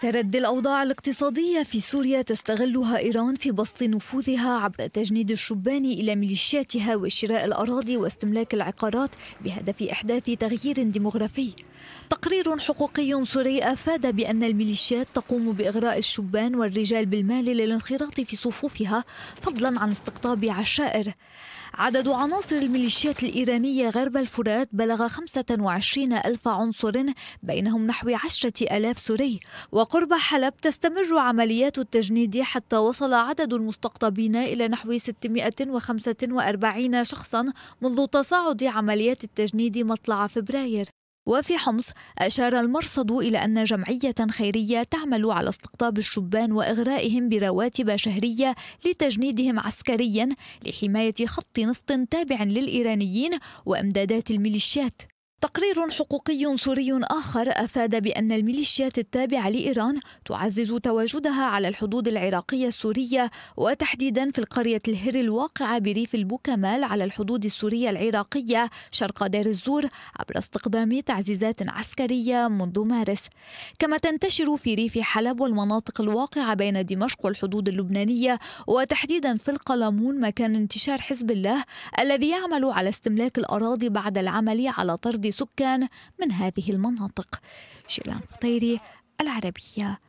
تردي الأوضاع الاقتصادية في سوريا تستغلها إيران في بسط نفوذها عبر تجنيد الشبان إلى ميليشياتها وشراء الأراضي واستملاك العقارات بهدف إحداث تغيير ديموغرافي تقرير حقوقي سوري أفاد بأن الميليشيات تقوم بإغراء الشبان والرجال بالمال للانخراط في صفوفها فضلا عن استقطاب عشائر عدد عناصر الميليشيات الإيرانية غرب الفرات بلغ 25 ألف عنصر بينهم نحو 10 ألاف سوري وقرب حلب تستمر عمليات التجنيد حتى وصل عدد المستقطبين إلى نحو 645 شخصا منذ تصاعد عمليات التجنيد مطلع فبراير وفي حمص أشار المرصد إلى أن جمعية خيرية تعمل على استقطاب الشبان وإغرائهم برواتب شهرية لتجنيدهم عسكريا لحماية خط نفط تابع للإيرانيين وإمدادات الميليشيات تقرير حقوقي سوري آخر أفاد بأن الميليشيات التابعة لإيران تعزز تواجدها على الحدود العراقية السورية وتحديدا في القرية الهر الواقعة بريف البوكمال على الحدود السورية العراقية شرق دير الزور عبر استخدام تعزيزات عسكرية منذ مارس كما تنتشر في ريف حلب والمناطق الواقعة بين دمشق والحدود اللبنانية وتحديدا في القلمون مكان انتشار حزب الله الذي يعمل على استملاك الأراضي بعد العمل على طرد سكان من هذه المناطق شيلان قطيري العربية